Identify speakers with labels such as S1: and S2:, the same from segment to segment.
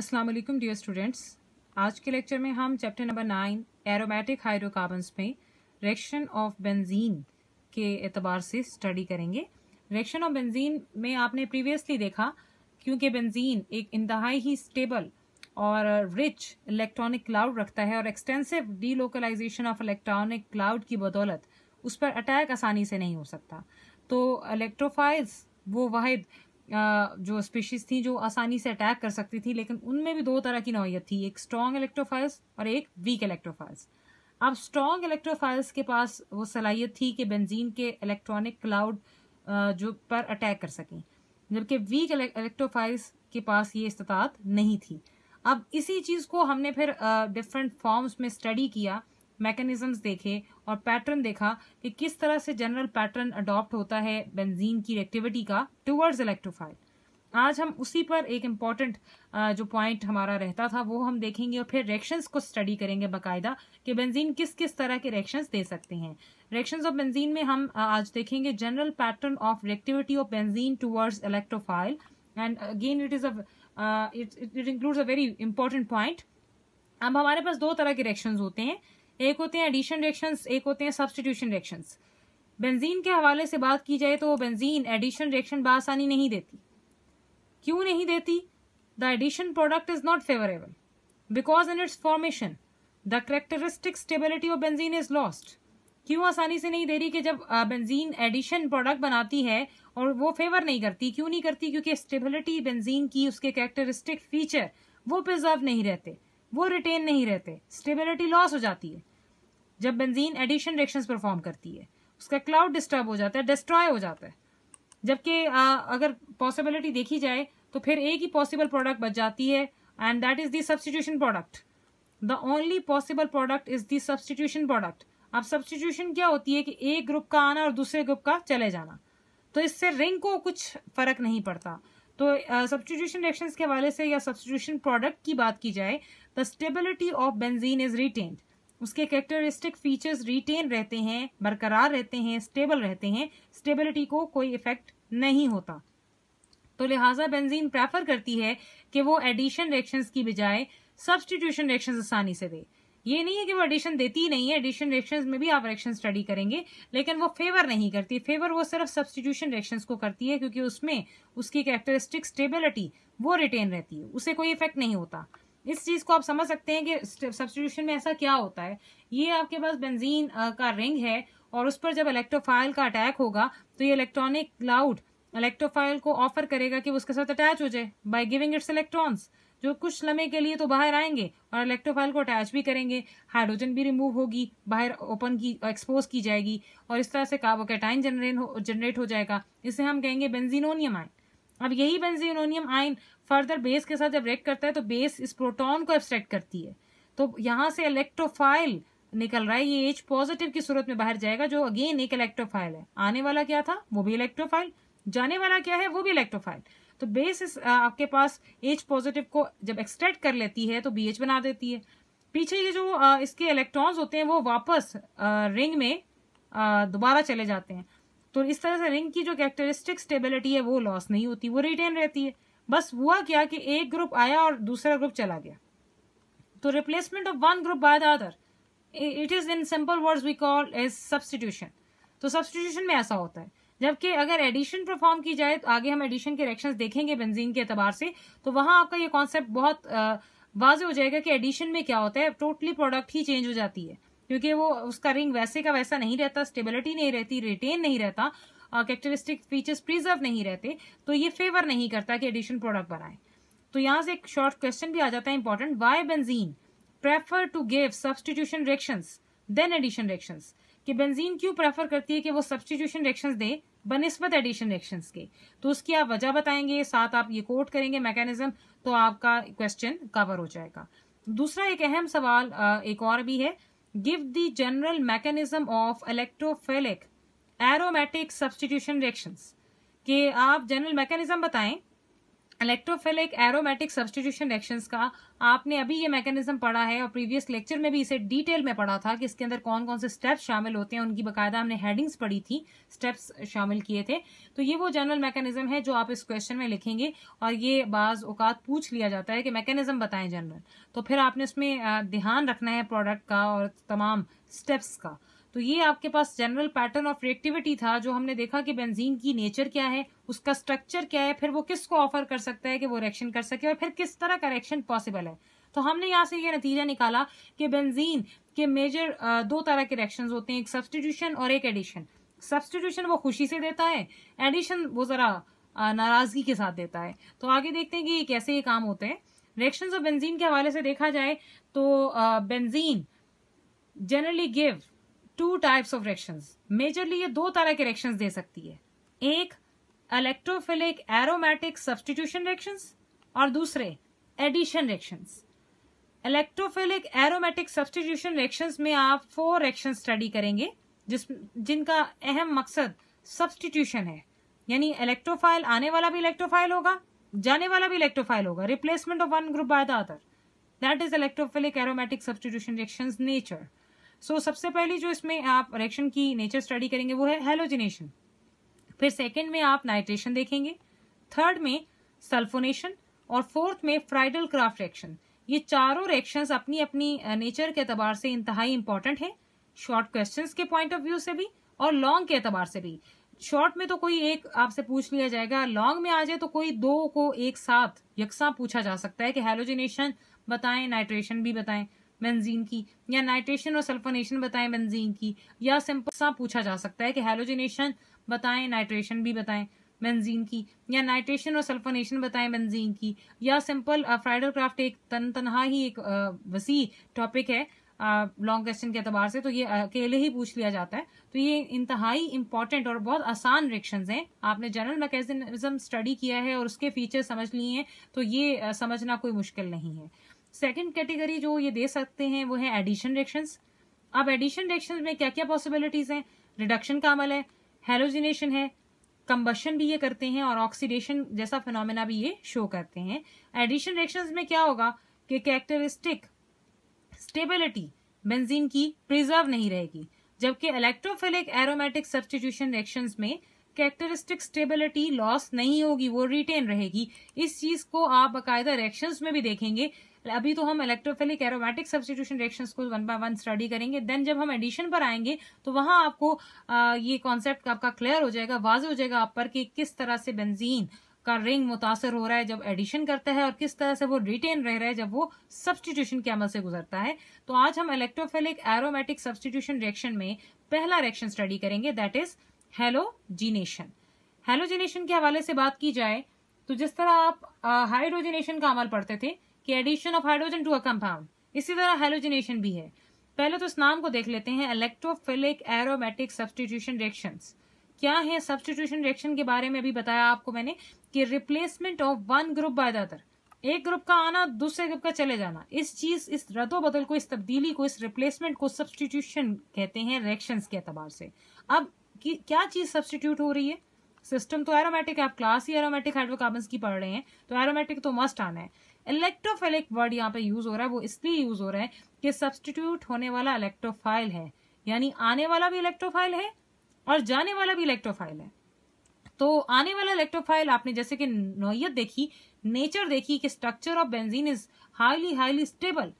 S1: अस्सलाम वालेकुम dear students आज के लेक्चर में हम chapter number nine aromatic hydrocarbons में रिएक्शन ऑफ बेंजीन के एतबार से स्टडी करेंगे रिएक्शन ऑफ बेंजीन में आपने प्रीवियसली देखा क्योंकि बेंजीन एक इंतहाई ही स्टेबल और रिच इलेक्ट्रॉनिक क्लाउड रखता है और extensive delocalisation of electronic cloud की बदौलत उस पर अटैक आसानी से नहीं हो सकता तो इलेक्ट्रोफाइल्स वो वाहिद जो स्पीशीज थी जो आसानी से अटैक कर सकती थी लेकिन उनमें भी दो तरह की नौीयत थी एक स्ट्रॉन्ग इलेक्ट्रोफाइल्स और एक वीक इलेक्ट्रोफाइल्स अब स्ट्रॉन्ग इलेक्ट्रोफाइल्स के पास वो सलाहियत थी कि बेंजीन के इलेक्ट्रॉनिक क्लाउड जो पर अटैक कर सकें जबकि वीक इलेक्ट्रोफाइल्स के पास ये इस्तात नहीं थी अब इसी चीज़ को हमने फिर डिफरेंट फॉर्म्स में स्टडी किया मैकेनिज्म्स देखे और पैटर्न देखा कि किस तरह से जनरल पैटर्न अडॉप्ट होता है बेंजीन की रिएक्टिविटी का टूवर्ड्स इलेक्ट्रोफाइल आज हम उसी पर एक इम्पॉर्टेंट जो पॉइंट हमारा रहता था वो हम देखेंगे और फिर रिएक्शंस को स्टडी करेंगे बाकायदा कि बेंजीन किस किस तरह के रिएक्शंस दे सकते हैं रिएक्शंस ऑफ बेंजीन में हम आज देखेंगे general pattern of reactivity of benzene towards electrophile and again it is at it includes a very important point अब हमारे पास दो तरह के रिएक्शन होते हैं एक होते हैं एडिशन रिएक्शंस एक होते हैं सब्सटीट्यूशन रिएक्शंस बेंजीन के हवाले से बात की जाए तो वो बेंजीन एडिशन रिएक्शन बासानी नहीं देती क्यों नहीं देती the addition product is not favourable because in its formation the characteristic stability of benzene is lost क्यों आसानी से नहीं दे रही कि जब बेंजीन एडिशन प्रोडक्ट बनाती है और वो फेवर नहीं करती क्यों नहीं करती क्योंकि स्टेबिलिटी बेंजीन की उसके कैरेक्टरिस्टिक फीचर वो प्रिजर्व नहीं रहते वो रिटेन नहीं रहते स्टेबिलिटी लॉस हो जाती है जब बेंजीन एडिशन रिएक्शंस परफॉर्म करती है उसका क्लाउड डिस्टर्ब हो जाता है डिस्ट्रॉय हो जाता है जबकि अगर पॉसिबिलिटी देखी जाए तो फिर एक ही पॉसिबल प्रोडक्ट बच जाती है and that is the substitution product the only possible product is the substitution product अब सब्सटीट्यूशन क्या होती है कि एक ग्रुप का आना और दूसरे ग्रुप का चले जाना तो इससे रिंग को कुछ फर्क नहीं पड़ता तो सब्सटीट्यूशन uh, रिएक्शंस के हवाले से या सब्सटीट्यूशन प्रोडक्ट की बात की जाए the stability of benzene is retained उसके कैरेक्टरिस्टिक फीचर्स रिटेन रहते हैं बरकरार रहते हैं स्टेबल रहते हैं स्टेबिलिटी को कोई इफेक्ट नहीं होता तो लिहाजा बेंजीन प्रेफर करती है कि वो एडिशन रिएक्शंस की बजाय सब्सटीट्यूशन रिएक्शंस आसानी से दे ये नहीं है कि वो एडिशन देती नहीं है एडिशन रिएक्शंस में भी आप रिएक्शन स्टडी करेंगे लेकिन वो फेवर नहीं करती फेवर वो सिर्फ सब्सटीट्यूशन रिएक्शंस को करती है क्योंकि उसमें उसकी कैरेक्टरिस्टिक स्टेबिलिटी वो रिटेन रहती है उसे कोई इफेक्ट नहीं होता इस चीज़ को आप समझ सकते हैं कि सब्सटीट्यूशन में ऐसा क्या होता है ये आपके पास बेंजीन का रिंग है और उस पर जब इलेक्ट्रोफाइल का अटैक होगा तो ये इलेक्ट्रॉनिक क्लाउड इलेक्ट्रोफाइल को ऑफर करेगा कि उसके साथ अटैच हो जाए बाय गिविंग इट्स इलेक्ट्रॉन्स जो कुछ लम्हे के लिए तो बाहर आएंगे और इलेक्ट्रोफाइल को अटैच भी करेंगे हाइड्रोजन भी रिमूव होगी बाहर ओपन की एक्सपोज की जाएगी और इस तरह से कार्बोकेटाइन जनरेट हो जनरेट हो जाएगा इसे हम कहेंगे बेंजिनोनियम आइन अब यही बेंजीनोनियम आयन फर्दर बेस के साथ जब रिएक्ट करता है तो बेस इस प्रोटॉन को एब्सट्रैक्ट करती है तो यहाँ से इलेक्ट्रोफाइल निकल रहा है ये एच पॉजिटिव की सूरत में बाहर जाएगा जो अगेन एक इलेक्ट्रोफाइल है आने वाला क्या था वो भी इलेक्ट्रोफाइल जाने वाला क्या है वो भी इलेक्ट्रोफाइल तो बेस इस आपके पास एच पॉजिटिव को जब एक्सट्रैक्ट कर लेती है तो बी एच बना देती है पीछे ये जो इसके इलेक्ट्रॉन्स होते हैं वो वापस रिंग में दोबारा चले जाते हैं तो इस तरह से रिंग की जो कैरेक्टरिस्टिक स्टेबिलिटी है वो लॉस नहीं होती वो रिटेन रहती है बस हुआ क्या कि एक ग्रुप आया और दूसरा ग्रुप चला गया तो replacement of one group by the other it is in simple words we call as substitution तो सब्सटीट्यूशन में ऐसा होता है जबकि अगर एडिशन परफॉर्म की जाए तो आगे हम एडिशन के रिएक्शन देखेंगे बेंजीन के अतबार से तो वहां आपका ये कॉन्सेप्ट बहुत वाज हो जाएगा कि एडिशन में क्या होता है टोटली प्रोडक्ट ही चेंज हो जाती है क्योंकि वो उसका रिंग वैसे का वैसा नहीं रहता स्टेबिलिटी नहीं रहती रिटेन नहीं रहता कैक्टरिस्टिक फीचर्स प्रिजर्व नहीं रहते तो ये फेवर नहीं करता कि एडिशन प्रोडक्ट बनाए तो यहाँ से एक शॉर्ट क्वेश्चन भी आ जाता है important why benzene prefer to give substitution reaction than addition reaction कि बेंजीन क्यों प्रेफर करती है कि वो सब्सटीट्यूशन रिएक्शन दे बनस्बत एडिशन रिएक्शन के तो उसकी आप वजह बताएंगे साथ आप ये कोट करेंगे मैकेनिज्म तो आपका क्वेश्चन कवर हो जाएगा दूसरा एक अहम सवाल एक और भी है give the general mechanism of electrophilic aromatic substitution reactions कि आप जनरल मैकेनिज्म बताएं इलेक्ट्रोफिलिक एरोमेटिक सब्सटीट्यूशन रिएक्शन का आपने अभी ये मैकेनिज्म पढ़ा है और प्रीवियस लेक्चर में भी इसे डिटेल में पढ़ा था कि इसके अंदर कौन कौन से स्टेप्स शामिल होते हैं उनकी बकायदा हमने हेडिंग्स पढ़ी थी स्टेप्स शामिल किए थे तो ये वो जनरल मैकेनिज्म है जो आप इस क्वेश्चन में लिखेंगे और ये बाज औकात पूछ लिया जाता है कि मैकेनिज्म बताएं जनरल तो फिर आपने उसमें ध्यान रखना है प्रोडक्ट का और तमाम स्टेप्स का तो ये आपके पास जनरल पैटर्न ऑफ रिएक्टिविटी था जो हमने देखा कि बेंजीन की नेचर क्या है उसका स्ट्रक्चर क्या है फिर वो किसको ऑफर कर सकता है कि वो रिएक्शन कर सके और फिर किस तरह का रिएक्शन पॉसिबल है तो हमने यहाँ से ये नतीजा निकाला कि बेंजीन के मेजर दो तरह के रिएक्शन होते हैं एक सब्सटीट्यूशन और एक एडिशन सब्सटीट्यूशन वो खुशी से देता है एडिशन वो ज़रा नाराज़गी के साथ देता है तो आगे देखते हैं कि ये कैसे ये काम होते हैं रिएक्शन ऑफ बेंजीन के हवाले से देखा जाए तो benzene generally give two types of reaction majorly ये दो तरह के रिएक्शन दे सकती है एक इलेक्ट्रोफिलिक एरोमेटिक सब्सटीट्यूशन रिएक्शन और दूसरे addition reaction electrophilic aromatic substitution reaction में आप फोर रिएक्शन स्टडी करेंगे जिस जिनका अहम मकसद सब्सटीट्यूशन है यानी इलेक्ट्रोफाइल आने वाला भी इलेक्ट्रोफाइल होगा जाने वाला भी इलेक्ट्रोफाइल होगा replacement of one group by the other that is electrophilic aromatic substitution reaction nature so so, सबसे पहली जो इसमें आप रिएक्शन की नेचर स्टडी करेंगे वो है हेलोजिनेशन फिर सेकेंड में आप नाइट्रेशन देखेंगे थर्ड में सल्फोनेशन और फोर्थ में फ्राइडल क्राफ्ट रिएक्शन ये चारों रिएक्शंस अपनी अपनी नेचर के अतबार से इंतहाई इंपॉर्टेंट है शॉर्ट क्वेश्चंस के पॉइंट ऑफ व्यू से भी और लॉन्ग के अतबार से भी शॉर्ट में तो कोई एक आपसे पूछ लिया जाएगा लॉन्ग में आ जाए तो कोई दो को एक साथ यकसा पूछा जा सकता है कि हेलोजिनेशन बताएं नाइट्रेशन भी बताएं बेंजीन की या नाइट्रेशन और सल्फोनेशन बताएं बेंजीन की या सिंपल सा पूछा जा सकता है कि हेलोजिनेशन बताएं नाइट्रेशन भी बताएं बेंजीन की या नाइट्रेशन और सल्फोनेशन बताएं बेंजीन की या सिंपल फ्राइडर क्राफ्ट एक तन तनहा ही एक uh, वसी टॉपिक है लॉन्ग uh, क्वेश्चन के अतबार से तो ये अकेले ही पूछ लिया जाता है तो ये इंतहाई इंपॉर्टेंट और बहुत आसान रिएक्शन हैं आपने जनरल मैकेनिज्म स्टडी किया है और उसके फीचर समझ लिए हैं तो ये uh, समझना कोई मुश्किल नहीं है सेकेंड कैटेगरी जो ये दे सकते हैं वो है एडिशन रिएक्शंस अब एडिशन रिएक्शंस में क्या क्या पॉसिबिलिटीज़ हैं रिडक्शन का अमल है हेलोजिनेशन है कम्बशन भी ये करते हैं और ऑक्सीडेशन जैसा फिनोमिना भी ये शो करते हैं एडिशन रिएक्शंस में क्या होगा कि कैरेक्टरिस्टिक स्टेबिलिटी बेंजीन की प्रिजर्व नहीं रहेगी जबकि इलेक्ट्रोफिलिक एरोमेटिक सब्सटीट्यूशन रिएक्शन में कैरेक्टरिस्टिक स्टेबिलिटी लॉस नहीं होगी वो रिटेन रहेगी इस चीज़ को आप बाकायदा रिएक्शंस में भी देखेंगे अभी तो हम इलेक्ट्रोफेलिक एरोमेटिक सब्सटीट्यूशन रिएक्शंस को वन बाय वन स्टडी करेंगे देन जब हम एडिशन पर आएंगे तो वहां आपको आ, ये कॉन्सेप्ट आपका क्लियर हो जाएगा वाज हो जाएगा आप पर कि किस तरह से बेंजीन का रिंग मुतासर हो रहा है जब एडिशन करता है और किस तरह से वो रिटेन रह रहा है जब वो सब्सटीट्यूशन के अमल से गुजरता है तो आज हम इलेक्ट्रोफेलिक एरोमेटिक सब्सटीट्यूशन रिएक्शन में पहला रिएक्शन स्टडी करेंगे दैट इज हेलोजिनेशन हेलोजिनेशन के हवाले से बात की जाए तो जिस तरह आप हाइड्रोजिनेशन का अमल पढ़ते थे कि addition of hydrogen to a compound इसी तरह हाइलोजिनेशन भी है पहले तो इस नाम को देख लेते हैं इलेक्ट्रोफिलिक एरोमेटिक सब्सटीट्यूशन रिएक्शन क्या है सब्सटीट्यूशन रिएक्शन के बारे में अभी बताया आपको मैंने कि replacement of one group by the other एक ग्रुप का आना दूसरे ग्रुप का चले जाना इस चीज इस रतो बदल को इस तब्दीली को इस रिप्लेसमेंट को सब्सटीट्यूशन कहते हैं रिएक्शन के अतबार से अब क्या चीज सब्सटीट्यूट हो रही है सिस्टम तो एरोमेटिक आप क्लास ही एरोमेटिक हाइड्रोकार्बन की पढ़ रहे हैं तो एरोमेटिक तो मस्ट आना है इलेक्ट्रोफेलिक वर्ड यहाँ पे यूज हो रहा है वो इसलिए यूज हो रहा है कि सब्सटीट्यूट होने वाला इलेक्ट्रोफाइल है यानी आने वाला भी इलेक्ट्रोफाइल है और जाने वाला भी इलेक्ट्रोफाइल है तो आने वाला इलेक्ट्रोफाइल आपने जैसे कि नोयत देखी नेचर देखी कि structure of benzene is highly highly stable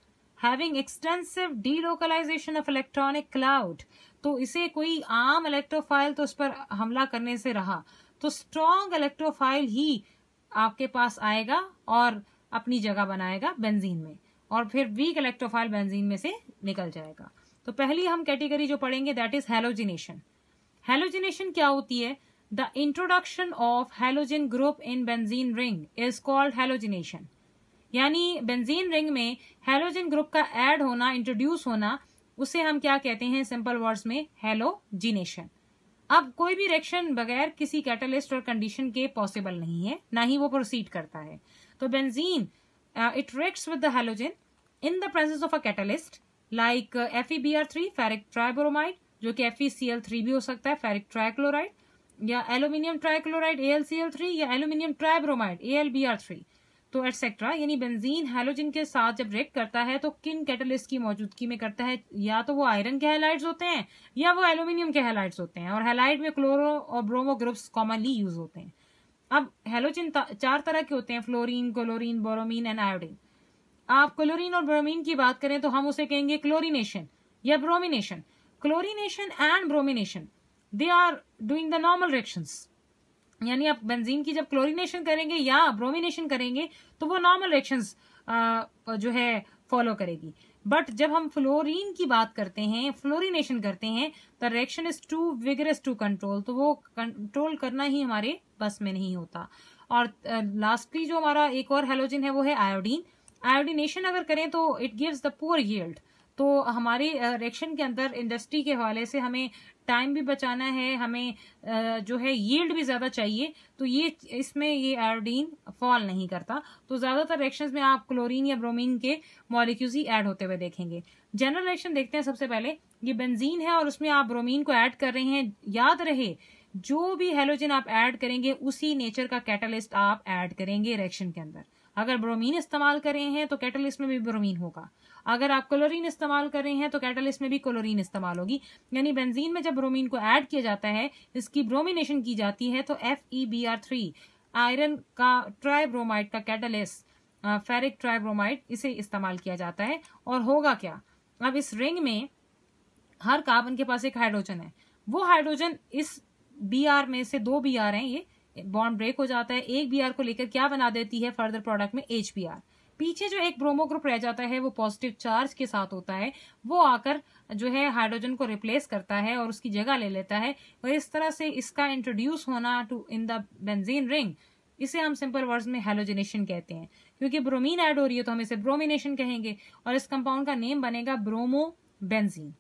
S1: having extensive delocalisation of electronic cloud तो इसे कोई आम इलेक्ट्रोफाइल तो उस पर हमला करने से रहा तो स्ट्रॉन्ग इलेक्ट्रोफाइल ही आपके पास आएगा और अपनी जगह बनाएगा बेंजीन में और फिर वीक इलेक्ट्रोफाइल बेंजीन में से निकल जाएगा तो पहली हम कैटेगरी जो पढ़ेंगे दैट इज हेलोजिनेशन हेलोजिनेशन क्या होती है the introduction of halogen group in benzene ring is called halogenation यानी बेंजीन रिंग में हेलोजिन ग्रुप का एड होना इंट्रोड्यूस होना उसे हम क्या कहते हैं सिंपल वर्ड्स में हेलोजिनेशन अब कोई भी रिएक्शन बगैर किसी कैटलिस्ट और कंडीशन के पॉसिबल नहीं है ना ही वो प्रोसीड करता है तो benzene it reacts with the halogen in the presence of a catalyst like F E B R three ferric tribromide जो कि F E C L three भी हो सकता है फेरिक ट्राइक्लोराइड या aluminium trichloride A L C L three या aluminium tribromide A L B R three तो etcetera यानी बेंजीन हैलोजिन के साथ जब रिएक्ट करता है तो किन कैटलिस्ट की मौजूदगी में करता है या तो वो आयरन के हेलाइड होते हैं या वो एल्यूमिनियम के हेलाइड होते हैं और हेलाइड में क्लोरो और ब्रोमो ग्रुप्स कॉमनली यूज होते हैं अब हेलोजिन चार तरह के होते हैं fluorine chlorine bromine and iodine आप क्लोरीन और ब्रोमीन की बात करें तो हम उसे कहेंगे क्लोरीनेशन या bromination chlorination and bromination they are doing the normal reaction यानी आप बेंजीन की जब क्लोरीनेशन करेंगे या ब्रोमिनेशन करेंगे तो वो नॉर्मल रिएक्शंस जो है फॉलो करेगी बट जब हम फ्लोरीन की बात करते हैं फ्लोरिनेशन करते हैं तो reaction is too vigorous to control तो वो कंट्रोल करना ही हमारे बस में नहीं होता और लास्टली जो हमारा एक और हेलोजिन है वो है आयोडीन आयोडीनेशन अगर करें तो it gives the poor yield तो हमारे रिएक्शन के अंदर इंडस्ट्री के हवाले से हमें टाइम भी बचाना है हमें जो है यील्ड भी ज़्यादा चाहिए तो ये इसमें ये आयोडीन फॉल नहीं करता तो ज़्यादातर रिएक्शंस में आप क्लोरीन या ब्रोमीन के मॉलिक्यूल्स ही ऐड होते हुए देखेंगे जनरल रिएक्शन देखते हैं सबसे पहले ये बेंजीन है और उसमें आप ब्रोमीन को ऐड कर रहे हैं याद रहे जो भी हेलोजन आप ऐड करेंगे उसी नेचर का कैटलिस्ट आप ऐड करेंगे रिएक्शन के अंदर अगर ब्रोमीन इस्तेमाल कर रहे हैं तो कैटलिस्ट में भी ब्रोमीन होगा अगर आप क्लोरीन इस्तेमाल कर रहे हैं तो कैटलिस्ट में भी क्लोरीन इस्तेमाल होगी यानी बेंजीन में जब ब्रोमीन को ऐड किया जाता है इसकी ब्रोमिनेशन की जाती है तो F E B R three iron का ट्राइब्रोमाइड का कैटलिस्ट फेरिक ट्राइब्रोमाइड इसे इस्तेमाल किया जाता है और होगा क्या अब इस रिंग में हर कार्बन के पास एक हाइड्रोजन है वो हाइड्रोजन इस बी आर में से दो बी आर हैं ये बॉन्ड ब्रेक हो जाता है एक बी को लेकर क्या बना देती है फर्दर प्रोडक्ट में एच पीछे जो एक ब्रोमो ग्रुप रह जाता है वो पॉजिटिव चार्ज के साथ होता है वो आकर जो है हाइड्रोजन को रिप्लेस करता है और उसकी जगह ले लेता है और इस तरह से इसका इंट्रोड्यूस होना to in the benzene ring इसे हम सिंपल वर्ड्स में हेलोजिनेशन कहते हैं क्योंकि ब्रोमीन ऐड हो रही है तो हम इसे ब्रोमिनेशन कहेंगे और इस कंपाउंड का नेम बनेगा ब्रोमो बेंजीन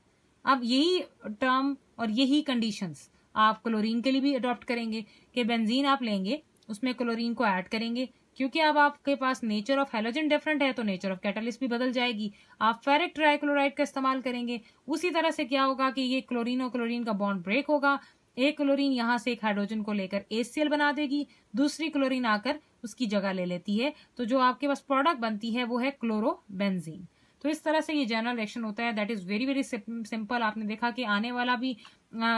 S1: अब यही टर्म और यही कंडीशंस आप क्लोरीन के लिए भी अडॉप्ट करेंगे कि बेंजीन आप लेंगे उसमें क्लोरीन को ऐड करेंगे क्योंकि अब आपके पास नेचर ऑफ हेलोजन डिफरेंट है तो नेचर ऑफ कैटलिस्ट भी बदल जाएगी आप फेरिक ट्राइक्लोराइड का इस्तेमाल करेंगे उसी तरह से क्या होगा कि ये क्लोरीन और क्लोरीन का बॉन्ड ब्रेक होगा एक क्लोरीन यहाँ से एक हाइड्रोजन को लेकर एसीएल बना देगी दूसरी क्लोरीन आकर उसकी जगह ले लेती है तो जो आपके पास प्रोडक्ट बनती है वो है क्लोरोबेंजीन तो इस तरह से ये जनरल इलेक्शन होता है that is very very simple आपने देखा कि आने वाला भी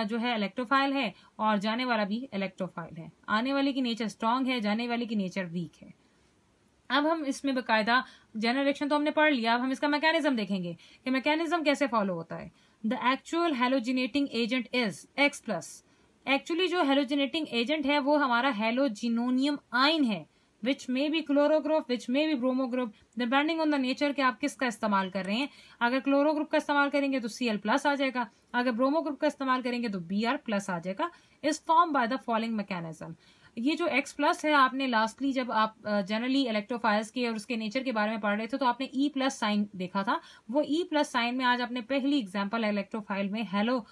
S1: जो है इलेक्ट्रोफाइल है और जाने वाला भी इलेक्ट्रोफाइल है आने वाले की नेचर स्ट्रांग है जाने वाले की नेचर वीक है अब हम इसमें बकायदा जनरल इलेक्शन तो हमने पढ़ लिया अब हम इसका मैकेनिज्म देखेंगे कि मैकेनिज्म कैसे फॉलो होता है the actual halogenating agent is X plus actually जो हेलोजिनेटिंग एजेंट है वो हमारा हेलोजिनोनियम आइन है which may be chloro group which may be bromo group depending on the nature के आप किसका इस्तेमाल कर रहे हैं अगर क्लोरोग्रुप का इस्तेमाल करेंगे तो सी एल प्लस आ जाएगा अगर ब्रोमोग्रुप का इस्तेमाल करेंगे तो बी आर प्लस आ जाएगा is form by the following mechanism ये जो एक्स प्लस है आपने लास्टली जब आप जनरली इलेक्ट्रोफायर्स के और उसके नेचर के बारे में पढ़ रहे थे तो आपने ई प्लस साइन देखा था वो ई प्लस साइन में आज आपने पहली एग्जाम्पल इलेक्ट्रोफाइल में हेलो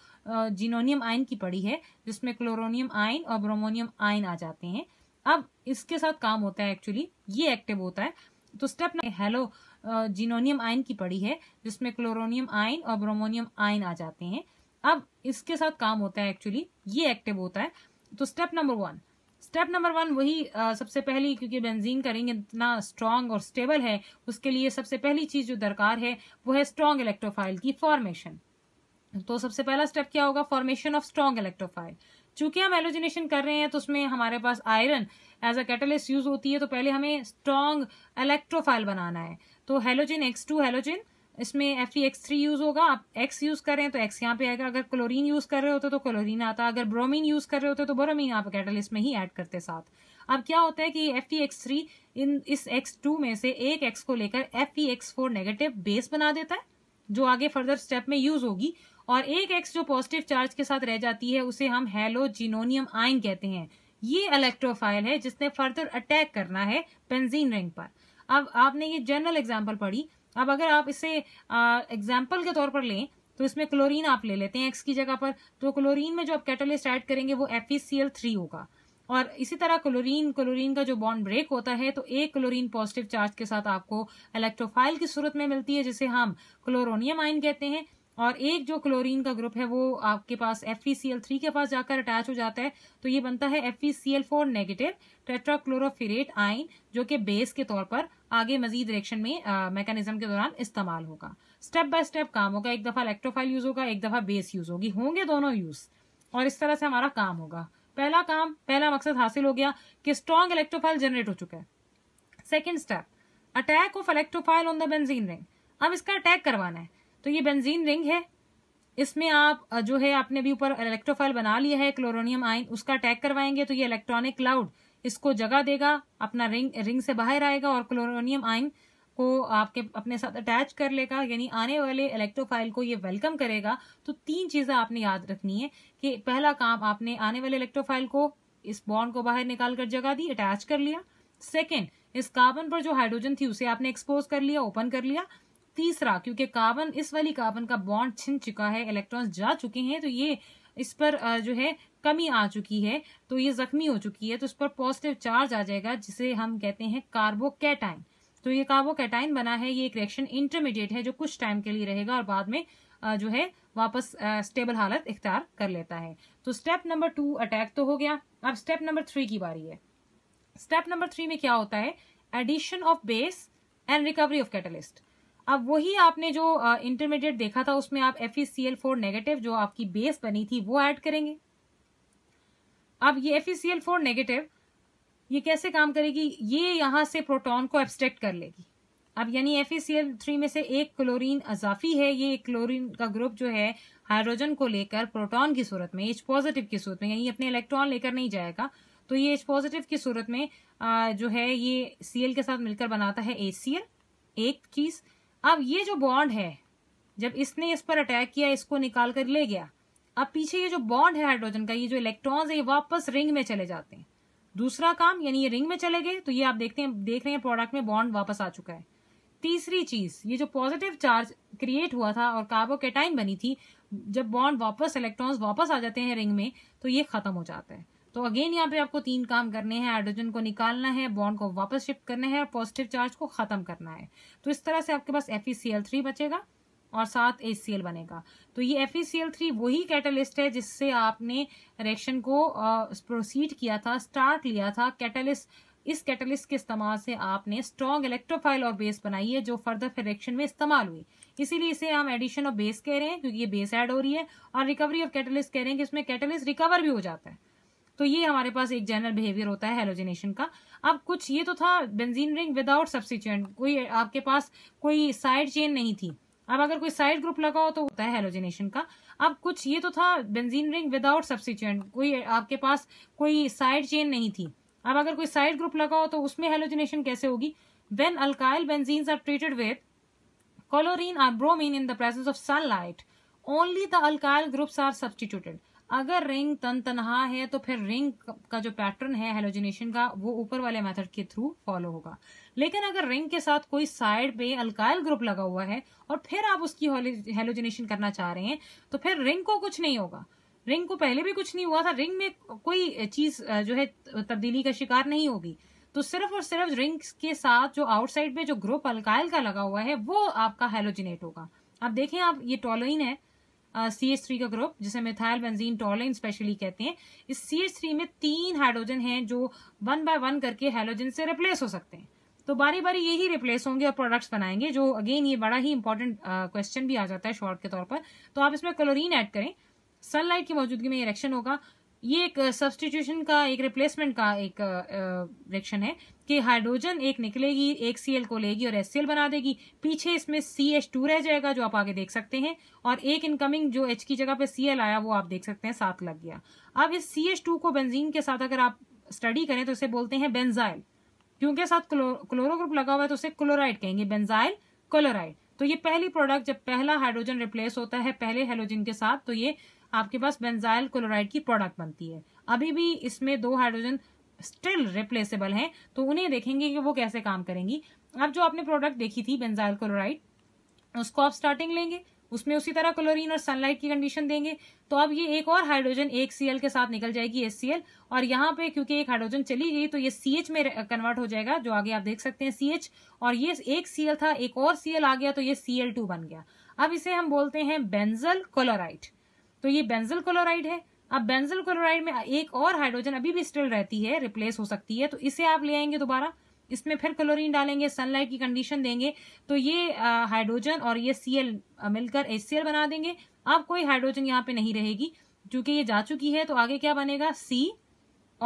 S1: जिनोनियम आयन की पढ़ी है जिसमें क्लोरोनियम आयन और ब्रोमोनियम आयन आ जाते हैं अब इसके साथ काम होता है एक्चुअली ये एक्टिव होता है तो step number halogenonium ion की पड़ी है जिसमें क्लोरोनियम आयन और ब्रोमोनियम आयन आ जाते हैं अब इसके साथ काम होता है एक्चुअली ये एक्टिव होता है तो step number one step number one वही आ, uh, सबसे पहली क्योंकि बेंजीन का रिंग इतना स्ट्रांग और स्टेबल है उसके लिए सबसे पहली चीज जो दरकार है वो है स्ट्रांग इलेक्ट्रोफाइल की फॉर्मेशन तो सबसे पहला स्टेप क्या होगा फॉर्मेशन ऑफ स्ट्रांग इलेक्ट्रोफाइल चूंकि हम एलोजिनेशन कर रहे हैं तो उसमें हमारे पास iron as a catalyst use होती है तो पहले हमें स्ट्रॉन्ग इलेक्ट्रोफाइल बनाना है तो हेलोजिन एक्स टू हेलोजिन इसमें F E X three use होगा आप एक्स यूज कर रहे हैं तो एक्स यहाँ पे आएगा अगर क्लोरीन यूज कर रहे होते तो क्लोरीन आता अगर ब्रोमीन यूज कर रहे होते तो ब्रोमीन आप कैटलिस्ट में ही ऐड करते साथ अब क्या होता है कि एफ ई एक्स थ्री इन इस एक्स टू में से एक एक्स को लेकर F E X four negative base बना देता है जो आगे फर्दर स्टेप में यूज होगी और एक एक्स जो पॉजिटिव चार्ज के साथ रह जाती है उसे हम हेलोजिनोनियम आयन कहते हैं ये इलेक्ट्रोफाइल है जिसने फर्दर अटैक करना है पेंजीन रिंग पर अब आपने ये जनरल एग्जाम्पल पढ़ी अब अगर आप इसे एग्जाम्पल के तौर पर लें तो इसमें क्लोरीन आप ले लेते हैं एक्स की जगह पर तो क्लोरीन में जो आप कैटलिस्ट ऐड करेंगे वो एफ थ्री e होगा और इसी तरह क्लोरीन क्लोरीन का जो बॉन्ड ब्रेक होता है तो एक क्लोरीन पॉजिटिव चार्ज के साथ आपको इलेक्ट्रोफाइल की सूरत में मिलती है जिसे हम क्लोरोनियम आइन कहते हैं और एक जो क्लोरीन का ग्रुप है वो आपके पास एफ थ्री e के पास जाकर अटैच हो जाता है तो ये बनता है एफ फोर नेगेटिव टेट्राक्लोरोफिरेट आइन जो कि बेस के तौर पर आगे मजीद रिएक्शन में मैकेनिज्म के दौरान इस्तेमाल होगा स्टेप बाय स्टेप काम होगा एक दफ़ा इलेक्ट्रोफाइल यूज़ होगा एक दफ़ा बेस यूज़ होगी होंगे दोनों यूज़ और इस तरह से हमारा काम होगा पहला काम पहला मकसद हासिल हो गया कि स्ट्रॉन्ग इलेक्ट्रोफाइल जनरेट हो चुका है second step attack of electrophile on the benzene ring अब इसका अटैक करवाना है तो ये बेंजीन रिंग है इसमें आप जो है आपने भी ऊपर इलेक्ट्रोफाइल बना लिया है क्लोरोनियम आयन उसका टैग करवाएंगे तो ये इलेक्ट्रॉनिक क्लाउड इसको जगह देगा अपना रिंग रिंग से बाहर आएगा और क्लोरोनियम आयन को आपके अपने साथ अटैच कर लेगा यानी आने वाले इलेक्ट्रोफाइल को ये वेलकम करेगा तो तीन चीज़ें आपने याद रखनी है कि पहला काम आपने आने वाले इलेक्ट्रोफाइल को इस बॉन्ड को बाहर निकाल कर जगह दी अटैच कर लिया सेकेंड इस कार्बन पर जो हाइड्रोजन थी उसे आपने एक्सपोज कर लिया ओपन कर लिया तीसरा क्योंकि कार्बन इस वाली कार्बन का बॉन्ड छिन चुका है इलेक्ट्रॉन्स जा चुके हैं तो ये इस पर जो है कमी आ चुकी है तो ये जख्मी हो चुकी है तो इस पर पॉजिटिव चार्ज आ जाएगा जिसे हम कहते हैं कार्बोकैटाइन तो ये कार्बोकैटाइन बना है ये एक रिएक्शन इंटरमीडिएट है जो कुछ टाइम के लिए रहेगा और बाद में जो है वापस स्टेबल हालत इख्तियार कर लेता है तो स्टेप नंबर टू अटैक तो हो गया अब स्टेप नंबर थ्री की बारी है स्टेप नंबर थ्री में क्या होता है addition of base and recovery of catalyst अब वही आपने जो इंटरमीडिएट देखा था उसमें आप एफ नेगेटिव e जो आपकी बेस बनी थी वो ऐड करेंगे अब ये एफ नेगेटिव e ये कैसे काम करेगी ये यहां से प्रोटॉन को एब्स्ट्रैक्ट कर लेगी अब यानी एफ थ्री e में से एक क्लोरीन अजाफी है ये एक क्लोरीन का ग्रुप जो है हाइड्रोजन को लेकर प्रोटॉन की सूरत में एच पॉजिटिव की सूरत में यानी अपने इलेक्ट्रॉन लेकर नहीं जाएगा तो ये एच पॉजिटिव की सूरत में आ, जो है ये सीएल के साथ मिलकर बनाता है एच एक चीज़ अब ये जो बॉन्ड है जब इसने इस पर अटैक किया इसको निकाल कर ले गया अब पीछे ये जो बॉन्ड है हाइड्रोजन का ये जो इलेक्ट्रॉन्स है ये वापस रिंग में चले जाते हैं दूसरा काम यानी ये रिंग में चले गए तो ये आप देखते हैं देख रहे हैं प्रोडक्ट में बॉन्ड वापस आ चुका है तीसरी चीज ये जो पॉजिटिव चार्ज क्रिएट हुआ था और कार्बोकेटाइन बनी थी जब बॉन्ड वापस इलेक्ट्रॉन्स वापस आ जाते हैं रिंग में तो ये खत्म हो जाता है तो अगेन यहाँ पे आपको तीन काम करने हैं हाइड्रोजन को निकालना है बॉन्ड को वापस शिफ्ट करना है और पॉजिटिव चार्ज को खत्म करना है तो इस तरह से आपके पास एफ थ्री बचेगा और साथ एच बनेगा तो ये एफ थ्री वही कैटलिस्ट है जिससे आपने रिएक्शन को प्रोसीड किया था स्टार्ट लिया था कैटलिस्ट इस कैटलिस्ट के इस्तेमाल से आपने स्ट्रॉन्ग इलेक्ट्रोफाइल और बेस बनाई है जो फर्दर फिर रिएक्शन में इस्तेमाल हुई इसीलिए इसे हम एडिशन ऑफ बेस कह रहे हैं क्योंकि ये बेस ऐड हो रही है और रिकवरी ऑफ कैटलिस्ट कह रहे हैं कि इसमें कैटलिस्ट रिकवर भी हो जाता है तो ये हमारे पास एक जनरल बिहेवियर होता है हेलोजिनेशन का अब कुछ ये तो था बेंजीन रिंग विदाउट सब्सिट्यूएंट कोई आपके पास कोई साइड चेन नहीं थी अब अगर कोई साइड ग्रुप लगाओ तो होता है हेलोजिनेशन का अब कुछ ये तो था बेंजीन रिंग विदाउट सब्सिट्यूएंट कोई आपके पास कोई साइड चेन नहीं थी अब अगर कोई साइड ग्रुप लगाओ तो उसमें हेलोजिनेशन कैसे होगी when alkyl benzenes are treated with chlorine or bromine in the presence of sunlight only the alkyl groups are substituted अगर रिंग तन तनहा है तो फिर रिंग का जो पैटर्न है हेलोजिनेशन का वो ऊपर वाले मेथड के थ्रू फॉलो होगा लेकिन अगर रिंग के साथ कोई साइड पे अल्काइल ग्रुप लगा हुआ है और फिर आप उसकी हेलोजिनेशन करना चाह रहे हैं तो फिर रिंग को कुछ नहीं होगा रिंग को पहले भी कुछ नहीं हुआ था रिंग में कोई चीज जो है तब्दीली का शिकार नहीं होगी तो सिर्फ और सिर्फ रिंग्स के साथ जो आउटसाइड में जो ग्रुप अल्काइल का लगा हुआ है वो आपका हेलोजिनेट होगा अब देखें आप ये टोलोइन है सी एच थ्री का ग्रुप जिसे मिथाइल बेंजीन टॉलिन स्पेशली कहते हैं इस सी एच थ्री में तीन हाइड्रोजन हैं जो वन बाय वन करके हाइड्रोजन से रिप्लेस हो सकते हैं तो बारी बारी यही रिप्लेस होंगे और प्रोडक्ट्स बनाएंगे जो अगेन ये बड़ा ही इंपॉर्टेंट क्वेश्चन भी आ जाता है शॉर्ट के तौर पर तो आप इसमें क्लोरीन ऐड करें सनलाइट की मौजूदगी में ये रिएक्शन होगा ये एक सब्सटीट्यूशन का एक रिप्लेसमेंट का एक रिएक्शन है कि हाइड्रोजन एक निकलेगी एक सी को लेगी और एस बना देगी पीछे इसमें सी एच टू रह जाएगा जो आप आगे देख सकते हैं और एक इनकमिंग जो एच की जगह पे सी आया वो आप देख सकते हैं साथ लग गया अब इस सी एच टू को बेंजीन के साथ अगर आप स्टडी करें तो इसे बोलते हैं बेंजाइल क्योंकि साथ क्लो, क्लोरो ग्रुप लगा हुआ है तो उसे क्लोराइड कहेंगे बेंजाइल क्लोराइड तो ये पहली प्रोडक्ट जब पहला हाइड्रोजन रिप्लेस होता है पहले हेलोजन के साथ तो ये आपके पास बेंजाइल क्लोराइड की प्रोडक्ट बनती है अभी भी इसमें दो हाइड्रोजन स्टिल रिप्लेसेबल हैं तो उन्हें देखेंगे कि वो कैसे काम करेंगी अब जो आपने प्रोडक्ट देखी थी बेंजाइल क्लोराइड उसको आप स्टार्टिंग लेंगे उसमें उसी तरह क्लोरीन और सनलाइट की कंडीशन देंगे तो अब ये एक और हाइड्रोजन एक सीएल के साथ निकल जाएगी एस और यहाँ पे क्योंकि एक हाइड्रोजन चली गई तो ये सी में कन्वर्ट हो जाएगा जो आगे आप देख सकते हैं सी और ये एक सीएल था एक और सीएल आ गया तो ये सीएल बन गया अब इसे हम बोलते हैं बेंजल क्लोराइड तो ये बेंजल क्लोराइड है अब बेंजल क्लोराइड में एक और हाइड्रोजन अभी भी स्टिल रहती है रिप्लेस हो सकती है तो इसे आप ले आएंगे दोबारा इसमें फिर क्लोरीन डालेंगे सनलाइट की कंडीशन देंगे तो ये हाइड्रोजन और ये सी मिलकर एच सी एल बना देंगे अब कोई हाइड्रोजन यहाँ पे नहीं रहेगी क्योंकि ये जा चुकी है तो आगे क्या बनेगा सी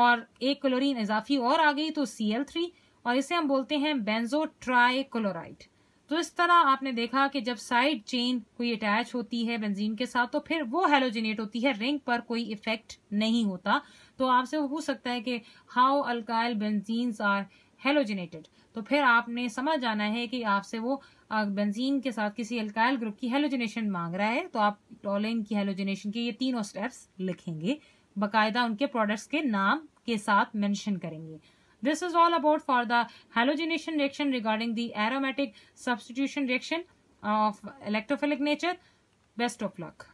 S1: और एक क्लोरीन इजाफी और आ गई तो सी थ्री और इसे हम बोलते हैं बेंजो ट्राई क्लोराइड तो इस तरह आपने देखा कि जब साइड चेन कोई अटैच होती है बेंजीन के साथ तो फिर वो हेलोजिनेट होती है रिंग पर कोई इफेक्ट नहीं होता तो आपसे वो हो सकता है कि how alkyl benzene are halogenated तो फिर आपने समझ जाना है कि आपसे वो बेंजीन के साथ किसी अल्काइल ग्रुप की हेलोजिनेशन मांग रहा है तो आप टोलिंग की हेलोजिनेशन के ये तीनों स्टेप्स लिखेंगे बाकायदा उनके प्रोडक्ट्स के नाम के साथ मेंशन करेंगे This is all about for the halogenation reaction regarding the aromatic substitution reaction of electrophilic nature. Best of luck.